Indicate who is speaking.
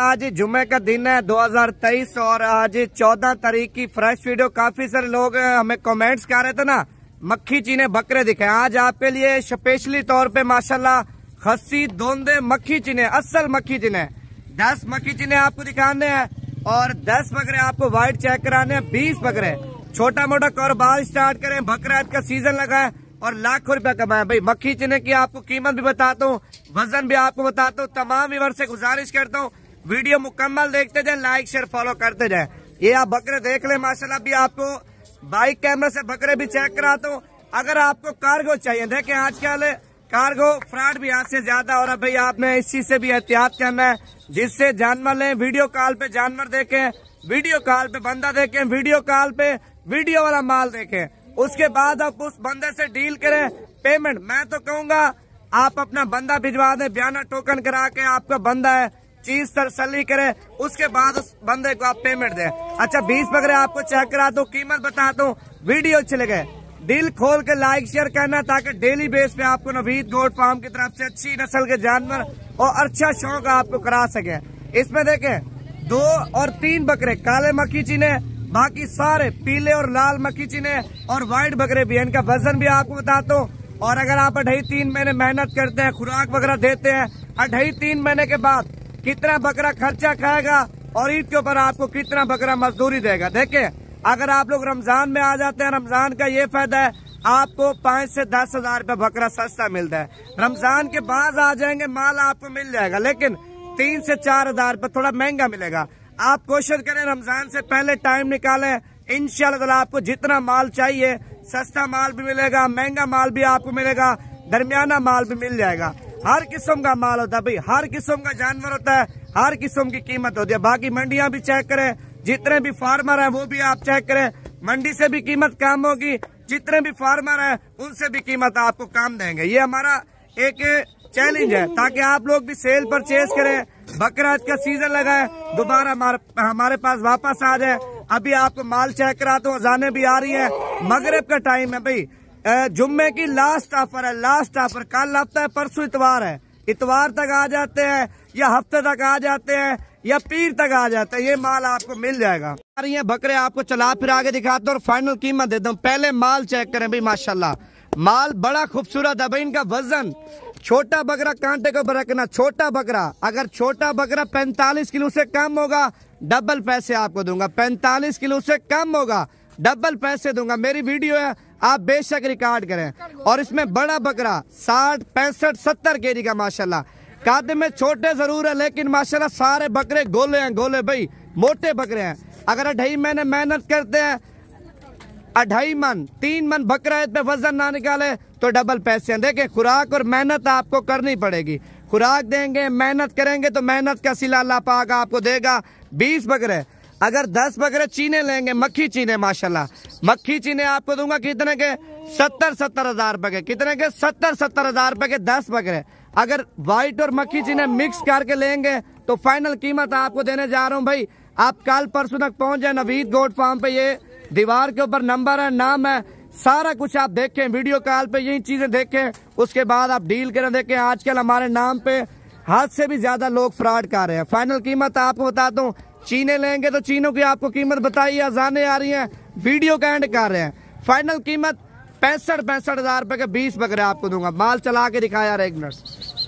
Speaker 1: आज जुमे का दिन है 2023 और आज 14 तारीख की फ्रेश वीडियो काफी सारे लोग हमें कमेंट्स कर रहे थे ना मक्खी चीने बकरे दिखे आज आपके लिए स्पेशली तौर पे माशाल्लाह खसी दोंदे मक्खी चीने असल मक्खी चीने दस मक्खी चीने आपको दिखाने हैं और दस बकरे आपको व्हाइट चेक कराने हैं बीस बकरे छोटा मोटा कारोबार स्टार्ट करे बकराद का सीजन लगा है और लाखों रुपया कमाए भाई मक्खी चीने की आपको कीमत भी बताता हूँ वजन भी आपको बताता हूँ तमाम विवर से गुजारिश करता हूँ वीडियो मुकम्मल देखते जाए लाइक शेयर फॉलो करते जाए ये आप बकरे देख ले माशाल्लाह भी आपको बाइक कैमरे से बकरे भी चेक कराता हूँ अगर आपको कार्गो चाहिए देखें आजकल कार्गो फ्रॉड भी आज से ज्यादा हो रहा है भाई आपने इस चीज से भी एहतियात करना है जिससे जानवर ले वीडियो कॉल पे जानवर देखे वीडियो कॉल पे बंदा देखे वीडियो कॉल पे वीडियो वाला माल देखे उसके बाद आप उस बंदे से डील करें पेमेंट मैं तो कहूंगा आप अपना बंदा भिजवा दे बयाना टोकन करा के आपका बंदा है चीज तसली करे उसके बाद उस बंदे को आप पेमेंट दे अच्छा बीस बकरे आपको चेक करा दो कीमत बता दो वीडियो अच्छे लगे दिल खोल के लाइक शेयर करना ताकि डेली बेस पे आपको नवीद गोट फार्म की तरफ से अच्छी नस्ल के जानवर और अच्छा शौक आपको करा सके इसमें देखें दो और तीन बकरे काले मक्खी चीने बाकी सारे पीले और लाल मक्खी चीने और व्हाइट बकरे भी इनका वजन भी आपको बता दो और अगर आप अढ़ाई तीन महीने मेहनत करते हैं खुराक वगैरह देते हैं अढ़ाई तीन महीने के बाद कितना बकरा खर्चा खाएगा और ईद के ऊपर आपको कितना बकरा मजदूरी देगा देखे अगर आप लोग रमजान में आ जाते हैं रमजान का ये फायदा है आपको पाँच से दस हजार रूपए बकरा सस्ता मिलता है रमजान के बाद आ जाएंगे माल आपको मिल जाएगा लेकिन तीन से चार हजार रूपए थोड़ा महंगा मिलेगा आप कोशिश करें रमजान से पहले टाइम निकालें इनशाला आपको जितना माल चाहिए सस्ता माल भी मिलेगा महंगा माल भी आपको मिलेगा दरमियाना माल भी मिल जाएगा हर किस्म का माल होता है भाई हर किस्म का जानवर होता है हर किस्म की कीमत होती है बाकी मंडियां भी चेक करें जितने भी फार्मर हैं वो भी आप चेक करें मंडी से भी कीमत कम होगी जितने भी फार्मर हैं उनसे भी कीमत आपको कम देंगे ये हमारा एक चैलेंज है ताकि आप लोग भी सेल परचेज करें बकरा का सीजन लगाए दोबारा हमारे पास वापस आ जाए अभी आपको माल चेक कराता हूँ जाने भी आ रही है मगरब का टाइम है भाई जुम्मे की लास्ट ऑफर है लास्ट ऑफर कल हफ्ता है परसों इतवार है इतवार तक आ जाते हैं या हफ्ते तक आ जाते हैं या पीर तक आ जाते हैं ये माल आपको मिल जाएगा आ रही है बकरे आपको चला फिर आगे दिखाते हैं और फाइनल कीमत देता हूँ पहले माल चेक करें भाई माशाल्लाह माल बड़ा खूबसूरत है भाई इनका वजन छोटा बकरा कांटे को बरकना छोटा बकरा अगर छोटा बकरा पैंतालीस किलो से कम होगा डबल पैसे आपको दूंगा पैंतालीस किलो से कम होगा डबल पैसे दूंगा मेरी वीडियो है आप बेशक रिकॉर्ड करें और इसमें बड़ा बकरा साठ पैंसठ सत्तर के जी का माशाल्लाह कादे में छोटे जरूर है लेकिन माशाल्लाह सारे बकरे गोले हैं गोले भाई मोटे बकरे हैं अगर अढ़ाई महीने मेहनत करते हैं अढ़ाई मन तीन मन बकरा इतने वजन ना निकाले तो डबल पैसे हैं देखें खुराक और मेहनत आपको करनी पड़ेगी खुराक देंगे मेहनत करेंगे तो मेहनत का सिला ला पाक आपको देगा बीस बकरे अगर दस बकरे चीने लेंगे मक्खी चीने माशाल्लाह मक्खी चीने आपको दूंगा कितने के सत्तर सत्तर हजार रुपए के कितने के सत्तर सत्तर हजार रुपए के दस बकरे अगर व्हाइट और मक्खी चीने मिक्स करके लेंगे तो फाइनल कीमत आपको देने जा रहा हूँ भाई आप कल परसों तक पहुंच जाए नवीद गोड फार्म पे ये दीवार के ऊपर नंबर है नाम है सारा कुछ आप देखें वीडियो कॉल पे यही चीजें देखें उसके बाद आप डील करें देखें आजकल हमारे नाम पे हाथ से भी ज्यादा लोग फ्रॉड कर रहे हैं फाइनल कीमत आपको बता दो चीने लेंगे तो चीनों की आपको कीमत बताई अजाने आ रही हैं वीडियो का एंड कर रहे हैं फाइनल कीमत पैंसठ पैंसठ हजार रुपए के बीस बकरे आपको दूंगा माल चला के दिखाया एक मिनट